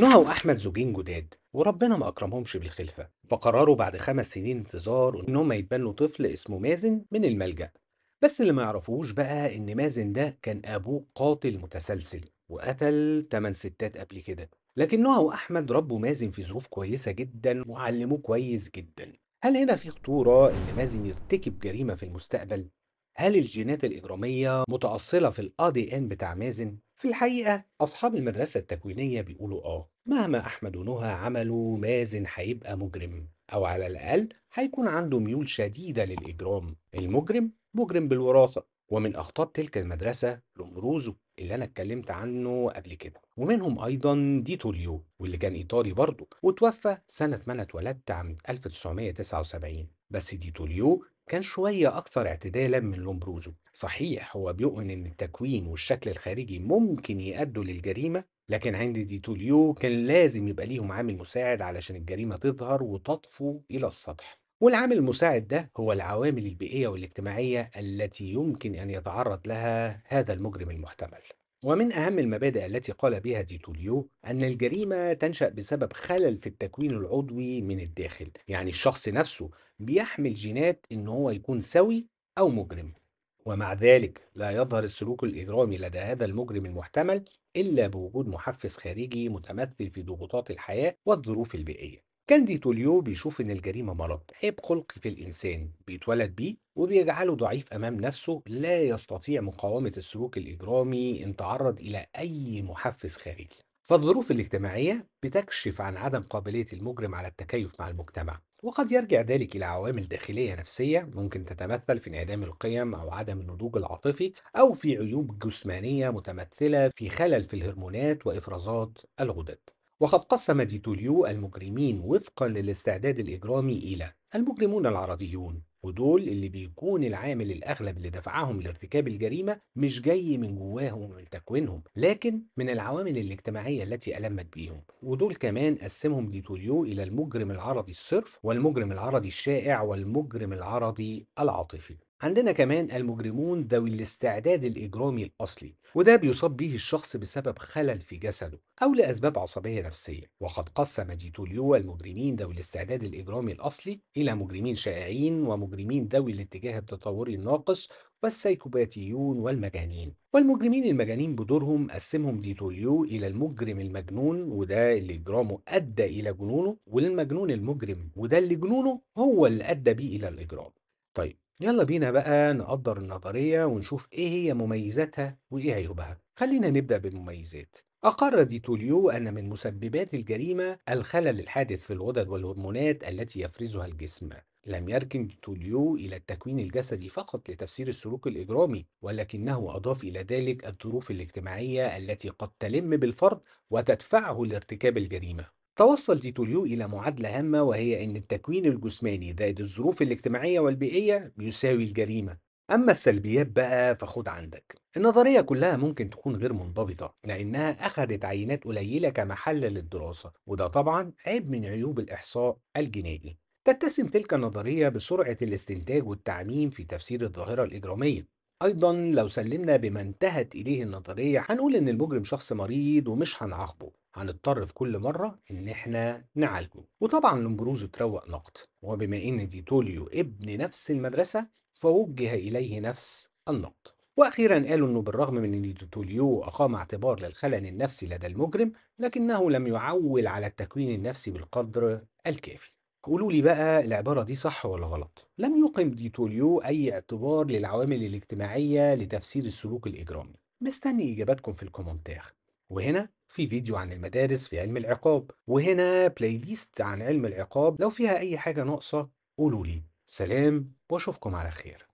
نهى وأحمد زوجين جداد وربنا ما أكرمهمش بالخلفة فقرروا بعد خمس سنين انتظار ان هم يتبنوا طفل اسمه مازن من الملجأ بس اللي ما يعرفوش بقى إن مازن ده كان أبوه قاتل متسلسل وقتل ثمان ستات قبل كده لكن نهى وأحمد ربوا مازن في ظروف كويسة جدا وعلموه كويس جدا هل هنا في خطورة إن مازن يرتكب جريمة في المستقبل؟ هل الجينات الإجرامية متأصلة في الآي دي إن بتاع مازن؟ في الحقيقة أصحاب المدرسة التكوينية بيقولوا آه مهما أحمد ونهى عملوا مازن هيبقى مجرم أو على الأقل هيكون عنده ميول شديدة للإجرام المجرم مجرم بالوراثة ومن أخطار تلك المدرسة لومبروزو اللي أنا اتكلمت عنه قبل كده ومنهم أيضا ديتوليو واللي كان إيطالي برضه وتوفى سنة ما أنا اتولدت عام 1979 بس ديتوليو كان شوية أكثر اعتدالا من لومبروزو صحيح هو بيؤمن إن التكوين والشكل الخارجي ممكن يأدوا للجريمة لكن عند ديتوليو كان لازم يبقى ليهم عامل مساعد علشان الجريمة تظهر وتطفو إلى السطح والعامل المساعد ده هو العوامل البيئية والاجتماعية التي يمكن أن يتعرض لها هذا المجرم المحتمل ومن أهم المبادئ التي قال بها ديتوليو أن الجريمة تنشأ بسبب خلل في التكوين العضوي من الداخل، يعني الشخص نفسه بيحمل جينات إن هو يكون سوي أو مجرم، ومع ذلك لا يظهر السلوك الإجرامي لدى هذا المجرم المحتمل إلا بوجود محفز خارجي متمثل في ضغوطات الحياة والظروف البيئية. كاندي توليو بيشوف إن الجريمة مرض عيب خلقي في الإنسان بيتولد بيه وبيجعله ضعيف أمام نفسه لا يستطيع مقاومة السلوك الإجرامي إن تعرض إلى أي محفز خارجي فالظروف الاجتماعية بتكشف عن عدم قابلية المجرم على التكيف مع المجتمع وقد يرجع ذلك إلى عوامل داخلية نفسية ممكن تتمثل في انعدام القيم أو عدم النضوج العاطفي أو في عيوب جسمانية متمثلة في خلل في الهرمونات وإفرازات الغدد وقد قسم ديتوليو المجرمين وفقا للاستعداد الإجرامي إلى المجرمون العرضيون ودول اللي بيكون العامل الأغلب اللي دفعهم لارتكاب الجريمة مش جاي من جواهم ومن تكوينهم لكن من العوامل الاجتماعية التي ألمت بيهم ودول كمان قسمهم ديتوليو إلى المجرم العرضي الصرف والمجرم العرضي الشائع والمجرم العرضي العاطفي عندنا كمان المجرمون ذوي الاستعداد الإجرامي الأصلي وده بيصاب به الشخص بسبب خلل في جسده أو لأسباب عصبية نفسية وقد قسم ديتوليو المجرمين ذوي الاستعداد الإجرامي الأصلي إلى مجرمين شائعين ومجرمين ذوي الاتجاه التطوري الناقص والسيكوباتيون والمجانين والمجرمين المجانين بدورهم قسمهم ديتوليو إلى المجرم المجنون وده اللي إجرامه أدى إلى جنونه وللمجنون المجرم وده اللي جنونه هو اللي أدى به إلى الإجرام طيب يلا بينا بقى نقدر النظرية ونشوف إيه هي مميزاتها وإيه عيوبها خلينا نبدأ بالمميزات أقر ديتوليو أن من مسببات الجريمة الخلل الحادث في الغدد والهرمونات التي يفرزها الجسم لم يركن ديتوليو إلى التكوين الجسدي فقط لتفسير السلوك الإجرامي ولكنه أضاف إلى ذلك الظروف الاجتماعية التي قد تلم بالفرد وتدفعه لارتكاب الجريمة توصل ديتوليو إلى معادلة هامة وهي أن التكوين الجسماني زائد الظروف الاجتماعية والبيئية بيساوي الجريمة أما السلبيات بقى فخد عندك النظرية كلها ممكن تكون غير منضبطة لأنها أخذت عينات قليلة كمحل للدراسة وده طبعا عيب من عيوب الإحصاء الجنائي تتسم تلك النظرية بسرعة الاستنتاج والتعميم في تفسير الظاهرة الإجرامية أيضا لو سلمنا بما انتهت إليه النظرية هنقول إن المجرم شخص مريض ومش هنعاقبه هنضطر في كل مرة إن إحنا نعالجه وطبعا لمبروزو تروق نقد وبما إن ديتوليو ابن نفس المدرسة فوجه إليه نفس النقد وأخيرا قالوا أنه بالرغم من أن ديتوليو أقام اعتبار للخلل النفسي لدى المجرم لكنه لم يعول على التكوين النفسي بالقدر الكافي قولوا لي بقى العبارة دي صح ولا غلط؟ لم يقم ديتوليو أي اعتبار للعوامل الاجتماعية لتفسير السلوك الإجرامي مستني إجاباتكم في الكومنتات وهنا في فيديو عن المدارس في علم العقاب وهنا بلاي ليست عن علم العقاب لو فيها أي حاجة ناقصة قولوا لي سلام وأشوفكم على خير